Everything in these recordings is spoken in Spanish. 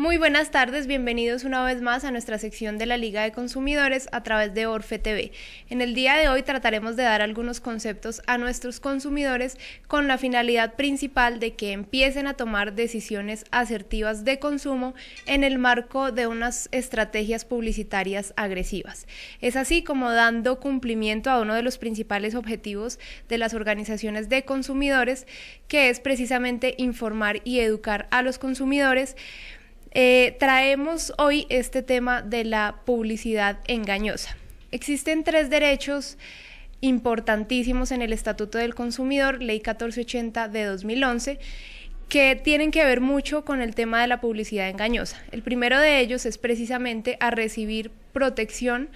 Muy buenas tardes, bienvenidos una vez más a nuestra sección de la Liga de Consumidores a través de Orfe TV. En el día de hoy trataremos de dar algunos conceptos a nuestros consumidores con la finalidad principal de que empiecen a tomar decisiones asertivas de consumo en el marco de unas estrategias publicitarias agresivas. Es así como dando cumplimiento a uno de los principales objetivos de las organizaciones de consumidores, que es precisamente informar y educar a los consumidores eh, traemos hoy este tema de la publicidad engañosa. Existen tres derechos importantísimos en el Estatuto del Consumidor, Ley 1480 de 2011, que tienen que ver mucho con el tema de la publicidad engañosa. El primero de ellos es precisamente a recibir protección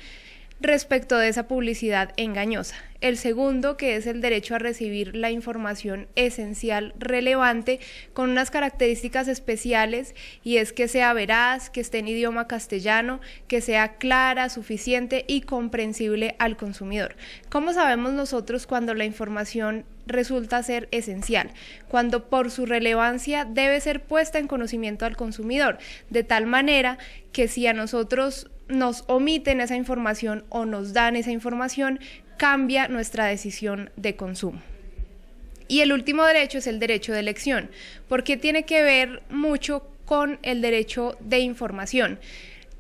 respecto de esa publicidad engañosa. El segundo, que es el derecho a recibir la información esencial relevante con unas características especiales y es que sea veraz, que esté en idioma castellano, que sea clara, suficiente y comprensible al consumidor. ¿Cómo sabemos nosotros cuando la información resulta ser esencial, cuando por su relevancia debe ser puesta en conocimiento al consumidor, de tal manera que si a nosotros nos omiten esa información o nos dan esa información, cambia nuestra decisión de consumo. Y el último derecho es el derecho de elección, porque tiene que ver mucho con el derecho de información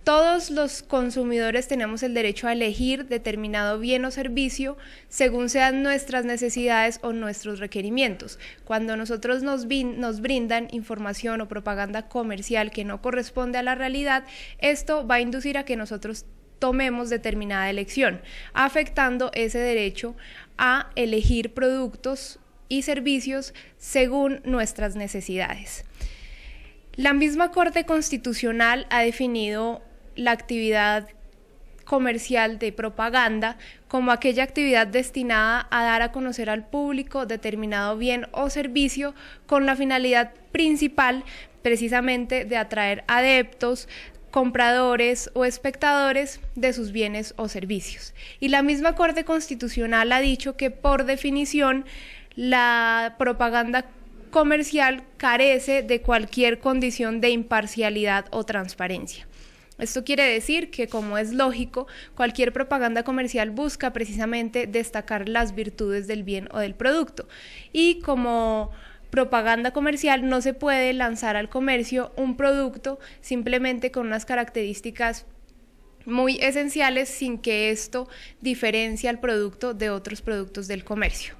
todos los consumidores tenemos el derecho a elegir determinado bien o servicio según sean nuestras necesidades o nuestros requerimientos. Cuando nosotros nos, nos, brindan información o propaganda comercial que no corresponde a la realidad, esto va a inducir a que nosotros tomemos determinada elección, afectando ese derecho a elegir productos y servicios según nuestras necesidades. La misma Corte Constitucional ha definido la actividad comercial de propaganda como aquella actividad destinada a dar a conocer al público determinado bien o servicio con la finalidad principal precisamente de atraer adeptos, compradores o espectadores de sus bienes o servicios. Y la misma Corte Constitucional ha dicho que por definición la propaganda comercial carece de cualquier condición de imparcialidad o transparencia. Esto quiere decir que, como es lógico, cualquier propaganda comercial busca precisamente destacar las virtudes del bien o del producto. Y como propaganda comercial no se puede lanzar al comercio un producto simplemente con unas características muy esenciales sin que esto diferencie al producto de otros productos del comercio.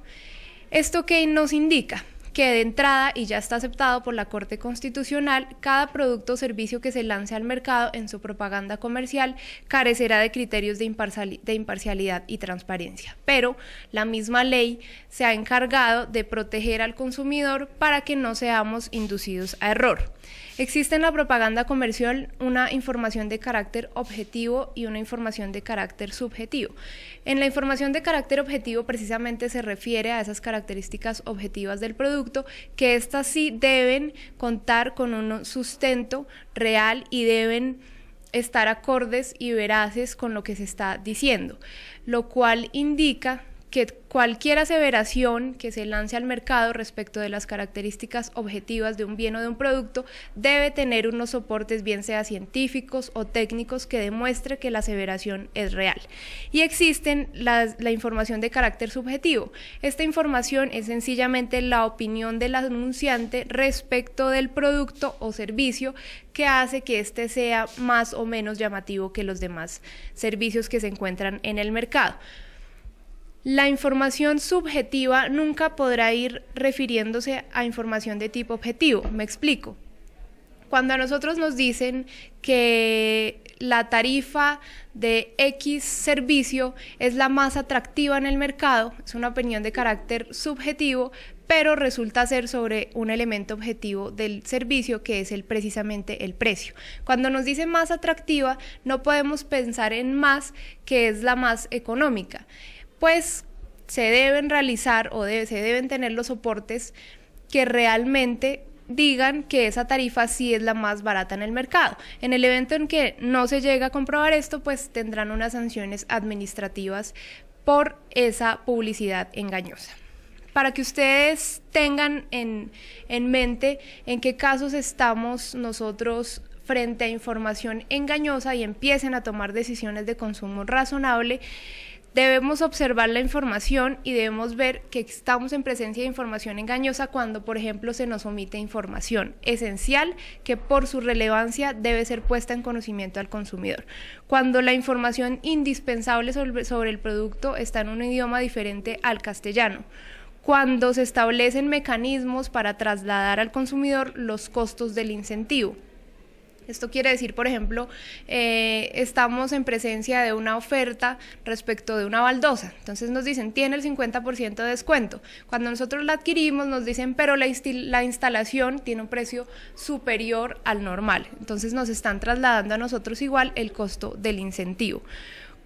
¿Esto qué nos indica? que de entrada, y ya está aceptado por la Corte Constitucional, cada producto o servicio que se lance al mercado en su propaganda comercial carecerá de criterios de, imparcialidad y transparencia. Pero la misma ley se ha encargado de proteger al consumidor para que no seamos inducidos a error. Existe en la propaganda comercial una información de carácter objetivo y una información de carácter subjetivo. En la información de carácter objetivo precisamente se refiere a esas características objetivas del producto, que éstas sí deben contar con un sustento real y deben estar acordes y veraces con lo que se está diciendo, lo cual indica que cualquier aseveración que se lance al mercado respecto de las características objetivas de un bien o de un producto debe tener unos soportes bien sea científicos o técnicos que demuestre que la aseveración es real. Y existen la información de carácter subjetivo. Esta información es sencillamente la opinión del anunciante respecto del producto o servicio que hace que éste sea más o menos llamativo que los demás servicios que se encuentran en el mercado. La información subjetiva nunca podrá ir refiriéndose a información de tipo objetivo. Me explico. Cuando a nosotros nos dicen que la tarifa de X servicio es la más atractiva en el mercado, es una opinión de carácter subjetivo, pero resulta ser sobre un elemento objetivo del servicio que es el precisamente el precio. Cuando nos dice más atractiva, no podemos pensar en más que es la más económica pues se deben realizar o se deben tener los soportes que realmente digan que esa tarifa sí es la más barata en el mercado. En el evento en que no se llega a comprobar esto, pues tendrán unas sanciones administrativas por esa publicidad engañosa. Para que ustedes tengan en, en mente en qué casos estamos nosotros frente a información engañosa y empiecen a tomar decisiones de consumo razonable, debemos observar la información y debemos ver que estamos en presencia de información engañosa cuando, por ejemplo, se nos omite información esencial que por su relevancia debe ser puesta en conocimiento al consumidor. Cuando la información indispensable sobre, el producto está en un idioma diferente al castellano cuando se establecen mecanismos para trasladar al consumidor los costos del incentivo. Esto quiere decir, por ejemplo, eh, estamos en presencia de una oferta respecto de una baldosa. Entonces nos dicen, tiene el 50% de descuento. Cuando nosotros la adquirimos, nos dicen, pero la, la instalación tiene un precio superior al normal. Entonces nos están trasladando a nosotros igual el costo del incentivo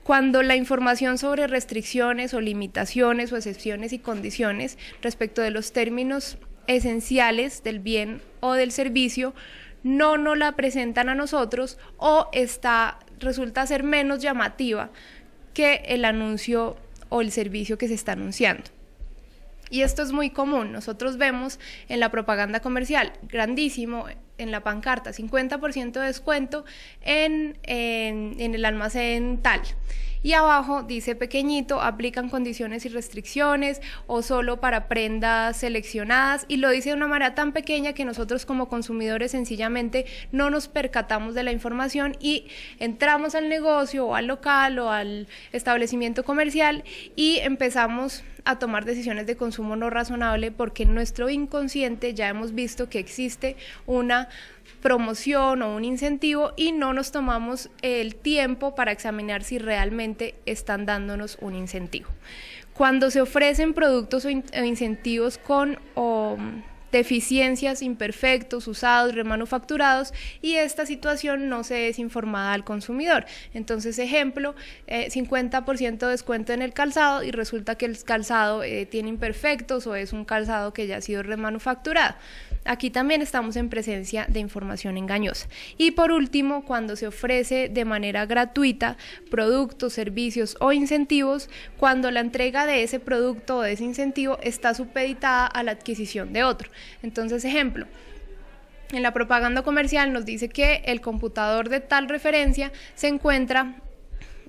cuando la información sobre restricciones o limitaciones o excepciones y condiciones respecto de los términos esenciales del bien o del servicio no nos la presentan a nosotros o resulta ser menos llamativa que el anuncio o el servicio que se está anunciando. Y esto es muy común. Nosotros vemos en la propaganda comercial, grandísimo, en la pancarta, 50% de descuento en, en, en el almacén tal. Y abajo dice pequeñito, aplican condiciones y restricciones o solo para prendas seleccionadas. Y lo dice de una manera tan pequeña que nosotros como consumidores sencillamente no nos percatamos de la información y entramos al negocio o al local o al establecimiento comercial y empezamos a tomar decisiones de consumo no razonable porque en nuestro inconsciente ya hemos visto que existe una promoción o un incentivo y no nos tomamos el tiempo para examinar si realmente están dándonos un incentivo. Cuando se ofrecen productos o, incentivos con deficiencias, imperfectos, usados, remanufacturados y esta situación no se es informada al consumidor. Entonces, ejemplo, 50% eh, de descuento en el calzado y resulta que el calzado eh, tiene imperfectos o es un calzado que ya ha sido remanufacturado. Aquí también estamos en presencia de información engañosa. Y por último, cuando se ofrece de manera gratuita productos, servicios o incentivos, cuando la entrega de ese producto o de ese incentivo está supeditada a la adquisición de otro. Entonces, ejemplo, en la propaganda comercial nos dice que el computador de tal referencia se encuentra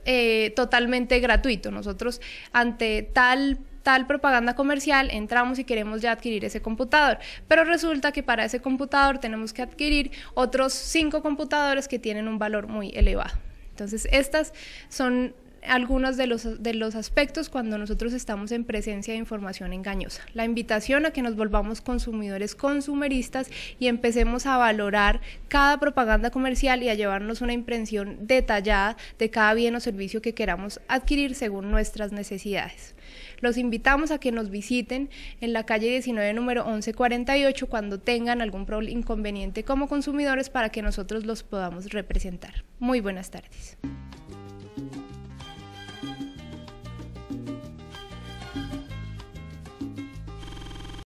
eh, totalmente gratuito. Nosotros ante tal tal propaganda comercial, entramos y queremos ya adquirir ese computador. Pero resulta que para ese computador tenemos que adquirir otros cinco computadores que tienen un valor muy elevado. Entonces, estas son algunos de los aspectos cuando nosotros estamos en presencia de información engañosa. La invitación a que nos volvamos consumidores consumeristas y empecemos a valorar cada propaganda comercial y a llevarnos una impresión detallada de cada bien o servicio que queramos adquirir según nuestras necesidades. Los invitamos a que nos visiten en la calle 19, número 1148, cuando tengan algún inconveniente como consumidores para que nosotros los podamos representar. Muy buenas tardes.